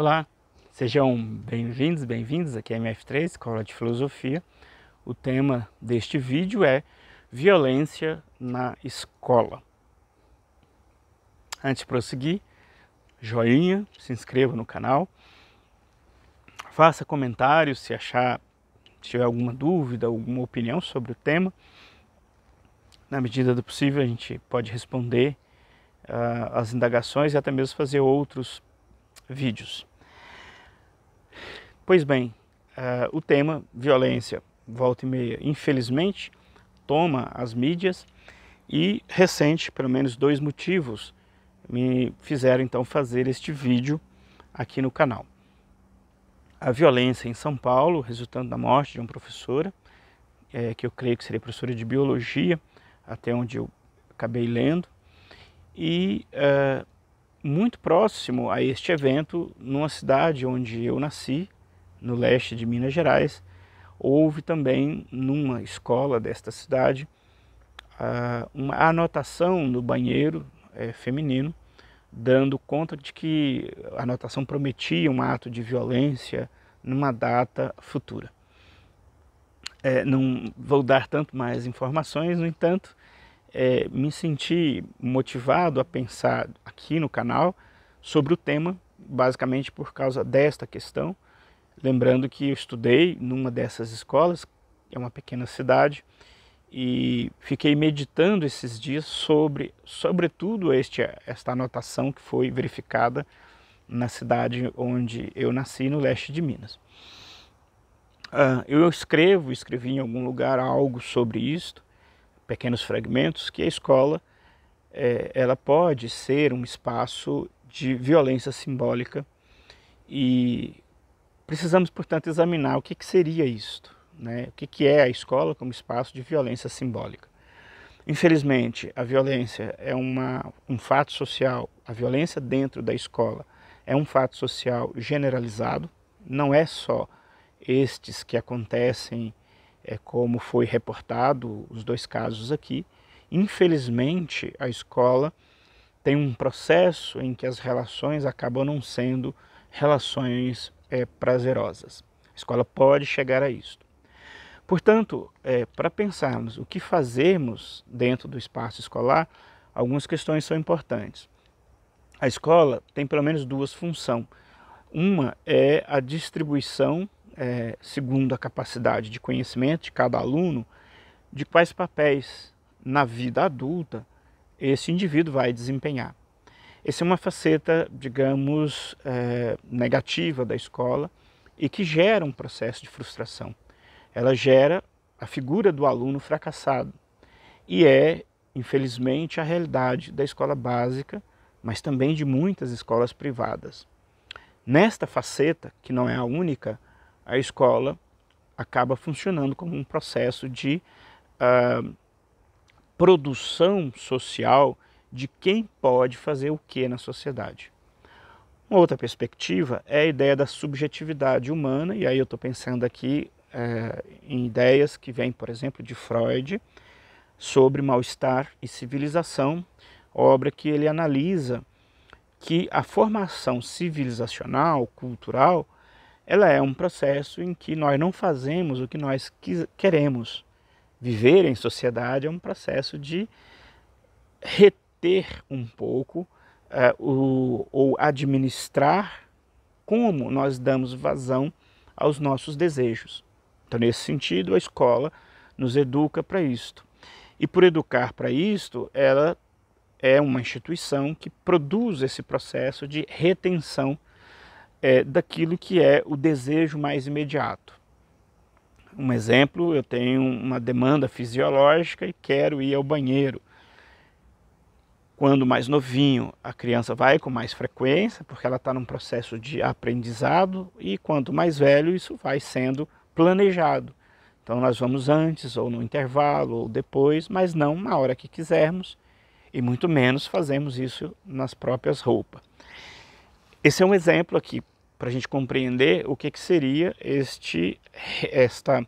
Olá, sejam bem-vindos, bem vindos aqui é MF3, Escola de Filosofia. O tema deste vídeo é Violência na Escola. Antes de prosseguir, joinha, se inscreva no canal, faça comentários se achar, se tiver alguma dúvida, alguma opinião sobre o tema. Na medida do possível, a gente pode responder uh, as indagações e até mesmo fazer outros vídeos. Pois bem, uh, o tema violência, volta e meia, infelizmente, toma as mídias e recente, pelo menos dois motivos, me fizeram então fazer este vídeo aqui no canal. A violência em São Paulo, resultando da morte de uma professora, é, que eu creio que seria professora de biologia, até onde eu acabei lendo, e uh, muito próximo a este evento, numa cidade onde eu nasci, no leste de Minas Gerais, houve também, numa escola desta cidade, uma anotação no banheiro é, feminino, dando conta de que a anotação prometia um ato de violência numa data futura. É, não vou dar tanto mais informações, no entanto, é, me senti motivado a pensar aqui no canal sobre o tema, basicamente por causa desta questão, Lembrando que eu estudei numa dessas escolas, é uma pequena cidade, e fiquei meditando esses dias sobre, sobretudo, este, esta anotação que foi verificada na cidade onde eu nasci, no leste de Minas. Uh, eu escrevo, escrevi em algum lugar algo sobre isto, pequenos fragmentos, que a escola é, ela pode ser um espaço de violência simbólica e Precisamos, portanto, examinar o que, que seria isto, né? o que, que é a escola como espaço de violência simbólica. Infelizmente, a violência é uma, um fato social, a violência dentro da escola é um fato social generalizado, não é só estes que acontecem, é, como foi reportado os dois casos aqui. Infelizmente, a escola tem um processo em que as relações acabam não sendo relações é, prazerosas. A escola pode chegar a isso. Portanto, é, para pensarmos o que fazermos dentro do espaço escolar, algumas questões são importantes. A escola tem pelo menos duas funções. Uma é a distribuição, é, segundo a capacidade de conhecimento de cada aluno, de quais papéis na vida adulta esse indivíduo vai desempenhar. Essa é uma faceta, digamos, é, negativa da escola e que gera um processo de frustração. Ela gera a figura do aluno fracassado e é, infelizmente, a realidade da escola básica, mas também de muitas escolas privadas. Nesta faceta, que não é a única, a escola acaba funcionando como um processo de uh, produção social de quem pode fazer o que na sociedade. Uma outra perspectiva é a ideia da subjetividade humana, e aí eu estou pensando aqui é, em ideias que vêm, por exemplo, de Freud sobre mal-estar e civilização, obra que ele analisa que a formação civilizacional, cultural, ela é um processo em que nós não fazemos o que nós queremos. Viver em sociedade é um processo de retorno ter um pouco uh, o, ou administrar como nós damos vazão aos nossos desejos. Então, nesse sentido, a escola nos educa para isto. E por educar para isto, ela é uma instituição que produz esse processo de retenção é, daquilo que é o desejo mais imediato. Um exemplo, eu tenho uma demanda fisiológica e quero ir ao banheiro. Quando mais novinho, a criança vai com mais frequência, porque ela está num processo de aprendizado, e quando mais velho, isso vai sendo planejado. Então, nós vamos antes, ou no intervalo, ou depois, mas não na hora que quisermos, e muito menos fazemos isso nas próprias roupas. Esse é um exemplo aqui para a gente compreender o que, que seria este, esta,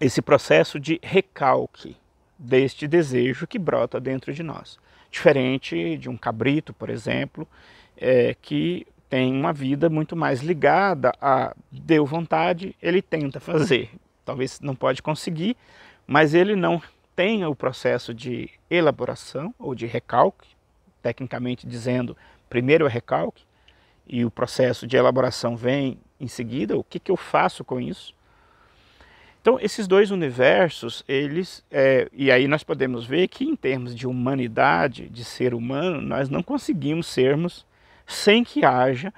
esse processo de recalque deste desejo que brota dentro de nós. Diferente de um cabrito, por exemplo, é, que tem uma vida muito mais ligada a deu vontade, ele tenta fazer. Talvez não pode conseguir, mas ele não tem o processo de elaboração ou de recalque, tecnicamente dizendo, primeiro é recalque, e o processo de elaboração vem em seguida, o que, que eu faço com isso? Então, esses dois universos, eles. É, e aí nós podemos ver que, em termos de humanidade, de ser humano, nós não conseguimos sermos sem que haja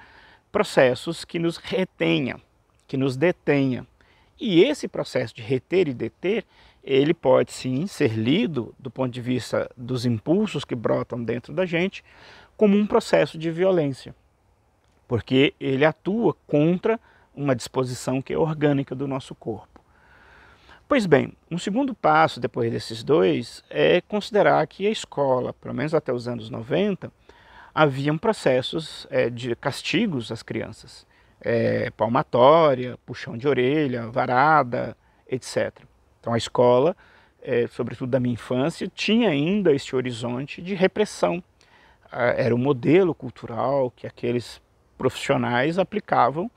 processos que nos retenham, que nos detenham. E esse processo de reter e deter, ele pode sim ser lido, do ponto de vista dos impulsos que brotam dentro da gente, como um processo de violência, porque ele atua contra uma disposição que é orgânica do nosso corpo. Pois bem, um segundo passo depois desses dois é considerar que a escola, pelo menos até os anos 90, haviam processos é, de castigos às crianças. É, palmatória, puxão de orelha, varada, etc. Então a escola, é, sobretudo da minha infância, tinha ainda este horizonte de repressão. Era o modelo cultural que aqueles profissionais aplicavam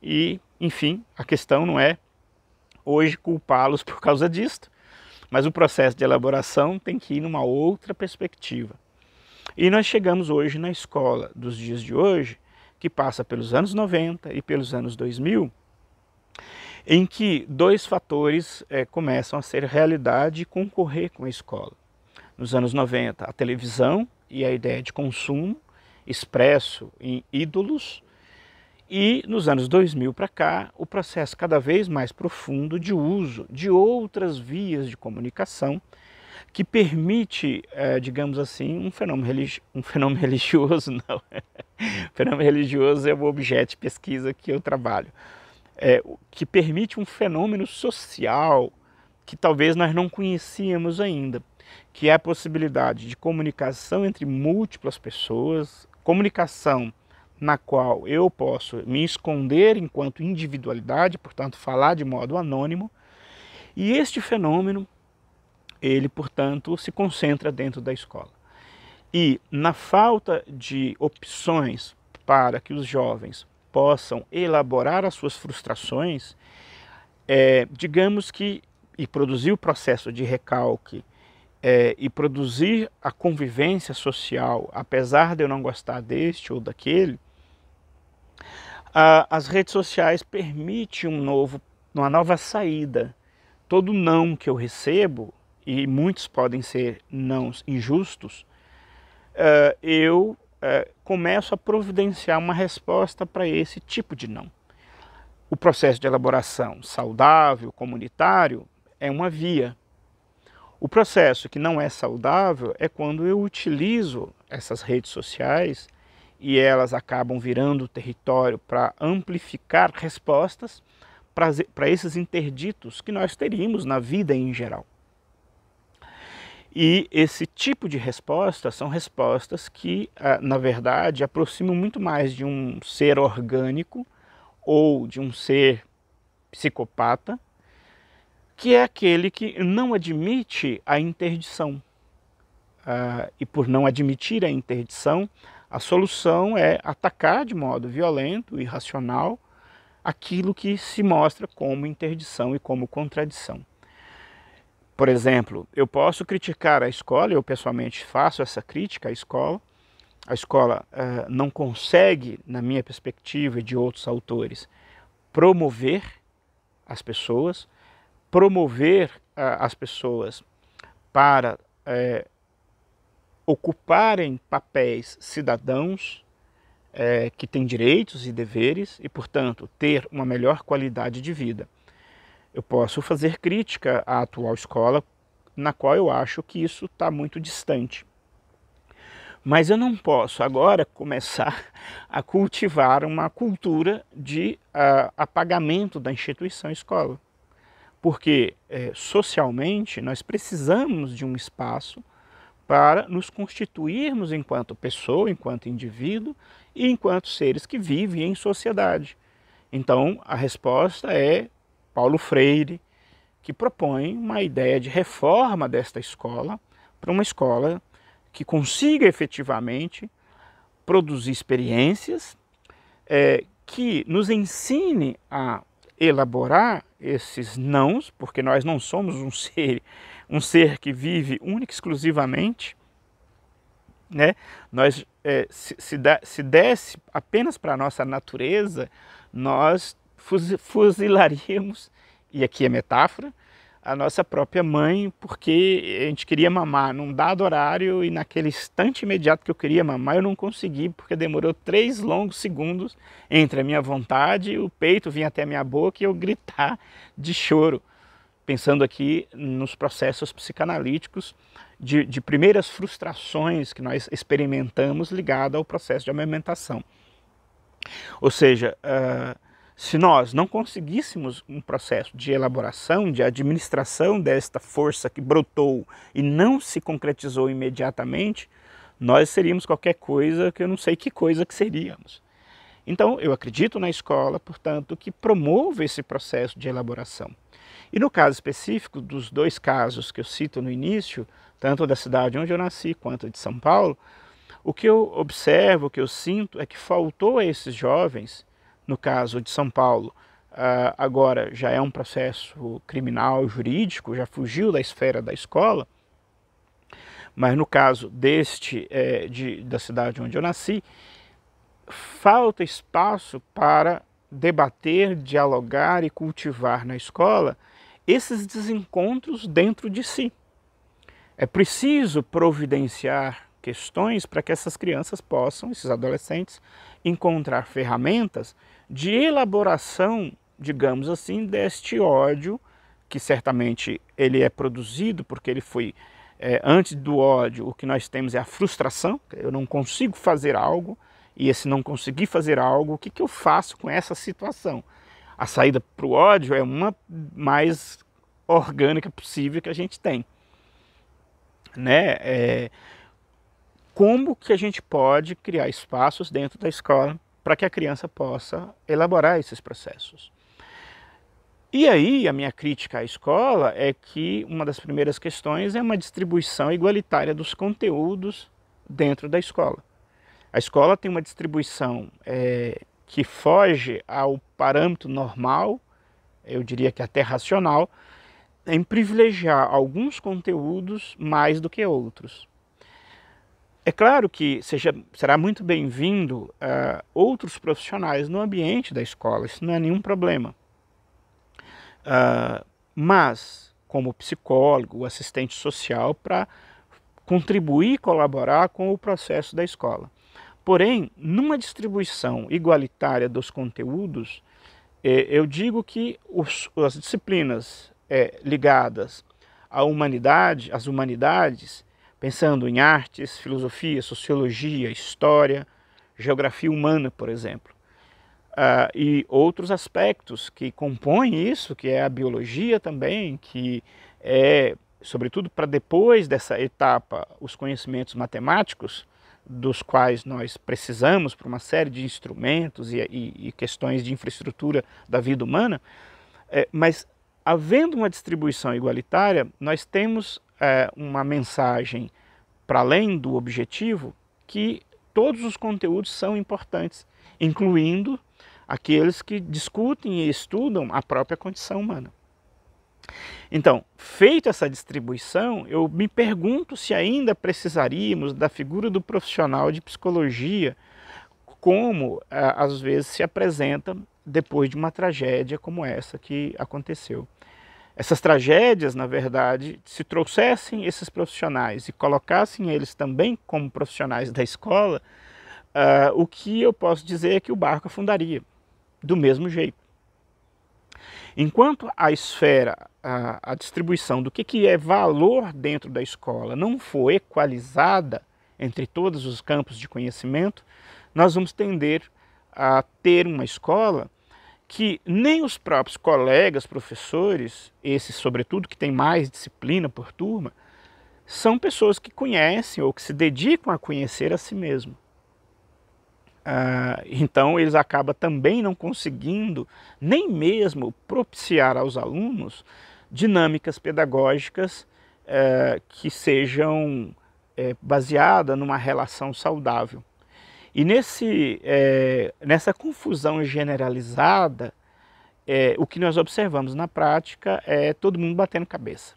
e, enfim, a questão não é hoje culpá-los por causa disto, mas o processo de elaboração tem que ir numa outra perspectiva. E nós chegamos hoje na escola dos dias de hoje, que passa pelos anos 90 e pelos anos 2000, em que dois fatores é, começam a ser realidade e concorrer com a escola. Nos anos 90, a televisão e a ideia de consumo, expresso em ídolos, e nos anos 2000 para cá, o processo cada vez mais profundo de uso de outras vias de comunicação que permite, eh, digamos assim, um fenômeno, religi um fenômeno religioso, não. o fenômeno religioso é o objeto de pesquisa que eu trabalho, é, que permite um fenômeno social que talvez nós não conhecíamos ainda, que é a possibilidade de comunicação entre múltiplas pessoas, comunicação na qual eu posso me esconder enquanto individualidade, portanto, falar de modo anônimo. E este fenômeno, ele, portanto, se concentra dentro da escola. E na falta de opções para que os jovens possam elaborar as suas frustrações, é, digamos que, e produzir o processo de recalque é, e produzir a convivência social, apesar de eu não gostar deste ou daquele, ah, as redes sociais permitem um novo, uma nova saída. Todo não que eu recebo, e muitos podem ser não injustos, ah, eu ah, começo a providenciar uma resposta para esse tipo de não. O processo de elaboração saudável, comunitário, é uma via. O processo que não é saudável é quando eu utilizo essas redes sociais e elas acabam virando território para amplificar respostas para esses interditos que nós teríamos na vida em geral. E esse tipo de resposta são respostas que, ah, na verdade, aproximam muito mais de um ser orgânico ou de um ser psicopata, que é aquele que não admite a interdição. Ah, e por não admitir a interdição, a solução é atacar de modo violento e irracional aquilo que se mostra como interdição e como contradição. Por exemplo, eu posso criticar a escola, eu pessoalmente faço essa crítica à escola. A escola uh, não consegue, na minha perspectiva e de outros autores, promover as pessoas, promover uh, as pessoas para uh, ocuparem papéis cidadãos é, que têm direitos e deveres e, portanto, ter uma melhor qualidade de vida. Eu posso fazer crítica à atual escola, na qual eu acho que isso está muito distante. Mas eu não posso agora começar a cultivar uma cultura de uh, apagamento da instituição escola. Porque eh, socialmente nós precisamos de um espaço para nos constituirmos enquanto pessoa, enquanto indivíduo e enquanto seres que vivem em sociedade. Então, a resposta é Paulo Freire, que propõe uma ideia de reforma desta escola para uma escola que consiga efetivamente produzir experiências é, que nos ensine a elaborar esses nãos, porque nós não somos um ser um ser que vive única e exclusivamente, né? Nós é, se, se, se desse apenas para a nossa natureza, nós fuzilaríamos, e aqui é metáfora, a nossa própria mãe, porque a gente queria mamar num dado horário e naquele instante imediato que eu queria mamar, eu não consegui, porque demorou três longos segundos entre a minha vontade, o peito vinha até a minha boca e eu gritar de choro pensando aqui nos processos psicanalíticos de, de primeiras frustrações que nós experimentamos ligada ao processo de amamentação. Ou seja, uh, se nós não conseguíssemos um processo de elaboração, de administração desta força que brotou e não se concretizou imediatamente, nós seríamos qualquer coisa que eu não sei que coisa que seríamos. Então, eu acredito na escola, portanto, que promova esse processo de elaboração. E no caso específico dos dois casos que eu cito no início, tanto da cidade onde eu nasci quanto de São Paulo, o que eu observo, o que eu sinto é que faltou a esses jovens, no caso de São Paulo, ah, agora já é um processo criminal jurídico, já fugiu da esfera da escola, mas no caso deste, eh, de, da cidade onde eu nasci, falta espaço para debater, dialogar e cultivar na escola esses desencontros dentro de si. É preciso providenciar questões para que essas crianças possam, esses adolescentes, encontrar ferramentas de elaboração, digamos assim, deste ódio, que certamente ele é produzido porque ele foi é, antes do ódio, o que nós temos é a frustração, eu não consigo fazer algo, e esse não conseguir fazer algo, o que, que eu faço com essa situação? A saída para o ódio é uma mais orgânica possível que a gente tem. Né? É, como que a gente pode criar espaços dentro da escola para que a criança possa elaborar esses processos? E aí, a minha crítica à escola é que uma das primeiras questões é uma distribuição igualitária dos conteúdos dentro da escola. A escola tem uma distribuição é, que foge ao parâmetro normal, eu diria que até racional, em privilegiar alguns conteúdos mais do que outros. É claro que seja, será muito bem-vindo uh, outros profissionais no ambiente da escola, isso não é nenhum problema. Uh, mas, como psicólogo, assistente social, para contribuir e colaborar com o processo da escola. Porém, numa distribuição igualitária dos conteúdos, é, eu digo que as disciplinas é, ligadas à humanidade, às humanidades, pensando em artes, filosofia, sociologia, história, geografia humana, por exemplo, ah, e outros aspectos que compõem isso, que é a biologia também, que é, sobretudo para depois dessa etapa, os conhecimentos matemáticos, dos quais nós precisamos para uma série de instrumentos e, e, e, questões de infraestrutura da vida humana, é, mas havendo uma distribuição igualitária, nós temos é, uma mensagem para além do objetivo que todos os conteúdos são importantes, incluindo aqueles que discutem e estudam a própria condição humana. Então, feita essa distribuição, eu me pergunto se ainda precisaríamos da figura do profissional de psicologia, como às vezes se apresenta depois de uma tragédia como essa que aconteceu. Essas tragédias, na verdade, se trouxessem esses profissionais e colocassem eles também como profissionais da escola, uh, o que eu posso dizer é que o barco afundaria, do mesmo jeito. Enquanto a esfera, a, a distribuição do que, que é valor dentro da escola não for equalizada entre todos os campos de conhecimento, nós vamos tender a ter uma escola que nem os próprios colegas, professores, esses sobretudo que têm mais disciplina por turma, são pessoas que conhecem ou que se dedicam a conhecer a si mesmo. Uh, então, eles acabam também não conseguindo nem mesmo propiciar aos alunos dinâmicas pedagógicas uh, que sejam uh, baseadas numa relação saudável. E nesse, eh, nessa confusão generalizada, o que nós observamos na prática é todo mundo batendo cabeça.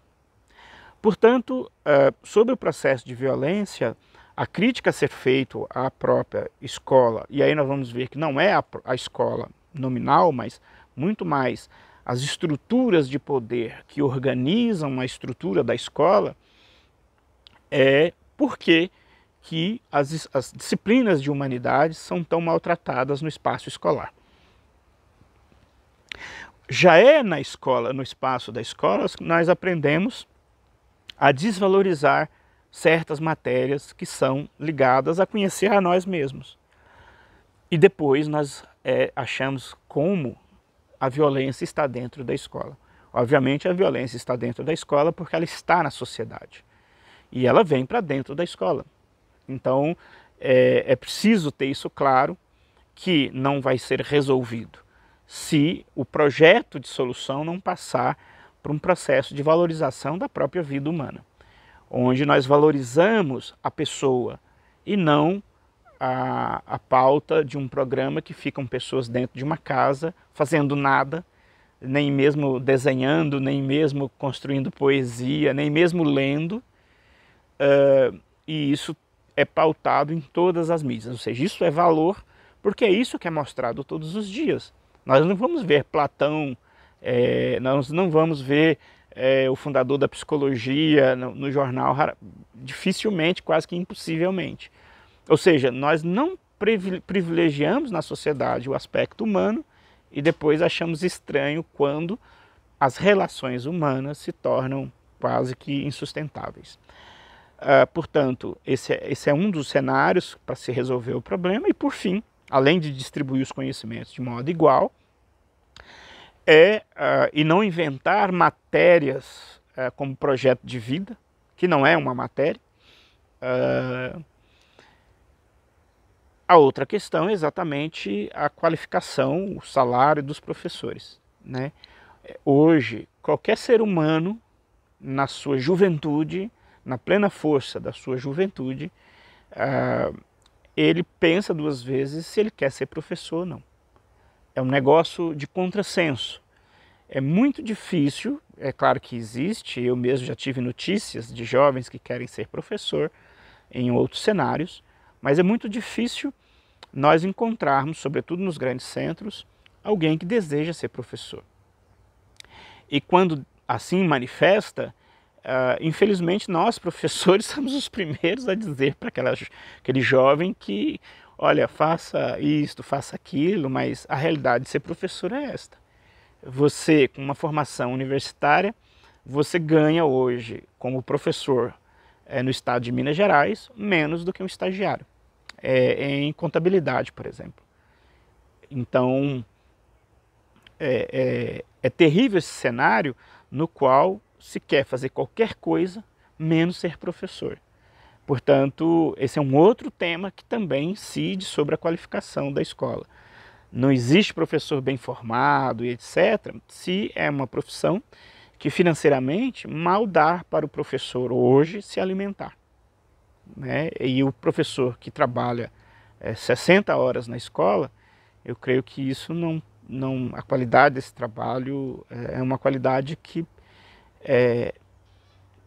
Portanto, ah, sobre o processo de violência, a crítica a ser feita à própria escola, e aí nós vamos ver que não é a, a escola nominal, mas muito mais as estruturas de poder que organizam a estrutura da escola, é porque que as, as disciplinas de humanidades são tão maltratadas no espaço escolar. Já é na escola, no espaço da escola, nós aprendemos a desvalorizar certas matérias que são ligadas a conhecer a nós mesmos. E depois nós é, achamos como a violência está dentro da escola. Obviamente, a violência está dentro da escola porque ela está na sociedade e ela vem para dentro da escola. Então, é, é preciso ter isso claro que não vai ser resolvido se o projeto de solução não passar por um processo de valorização da própria vida humana onde nós valorizamos a pessoa e não a, a pauta de um programa que ficam pessoas dentro de uma casa fazendo nada, nem mesmo desenhando, nem mesmo construindo poesia, nem mesmo lendo. Uh, e isso é pautado em todas as mídias, ou seja, isso é valor, porque é isso que é mostrado todos os dias. Nós não vamos ver Platão, é, nós não vamos ver é, o fundador da psicologia no, no jornal, dificilmente, quase que impossivelmente. Ou seja, nós não privilegiamos na sociedade o aspecto humano e depois achamos estranho quando as relações humanas se tornam quase que insustentáveis. Uh, portanto, esse é, esse é um dos cenários para se resolver o problema, e por fim, além de distribuir os conhecimentos de modo igual, é uh, e não inventar matérias uh, como projeto de vida, que não é uma matéria. Uh, a outra questão é exatamente a qualificação, o salário dos professores. Né? Hoje, qualquer ser humano, na sua juventude, na plena força da sua juventude, ele pensa duas vezes se ele quer ser professor ou não é um negócio de contrassenso. É muito difícil, é claro que existe, eu mesmo já tive notícias de jovens que querem ser professor em outros cenários, mas é muito difícil nós encontrarmos, sobretudo nos grandes centros, alguém que deseja ser professor. E quando assim manifesta, Uh, infelizmente nós professores somos os primeiros a dizer para aquele jovem que olha, faça isto, faça aquilo, mas a realidade de ser professor é esta. Você, com uma formação universitária, você ganha hoje, como professor é, no estado de Minas Gerais, menos do que um estagiário, é, em contabilidade, por exemplo. Então, é, é, é terrível esse cenário no qual se quer fazer qualquer coisa menos ser professor. Portanto, esse é um outro tema que também incide sobre a qualificação da escola. Não existe professor bem formado e etc., se é uma profissão que financeiramente mal dá para o professor hoje se alimentar. Né? E o professor que trabalha é, 60 horas na escola, eu creio que isso não, não a qualidade desse trabalho é, é uma qualidade que é,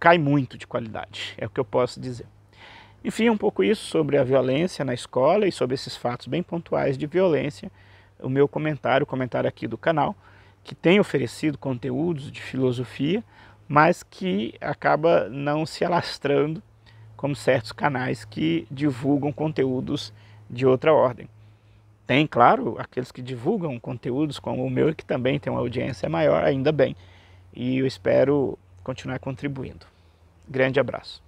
cai muito de qualidade, é o que eu posso dizer. Enfim, um pouco isso sobre a violência na escola e sobre esses fatos bem pontuais de violência. O meu comentário, o comentário aqui do canal, que tem oferecido conteúdos de filosofia, mas que acaba não se alastrando como certos canais que divulgam conteúdos de outra ordem. Tem, claro, aqueles que divulgam conteúdos como o meu, que também tem uma audiência maior, ainda bem. E eu espero continuar contribuindo. Grande abraço.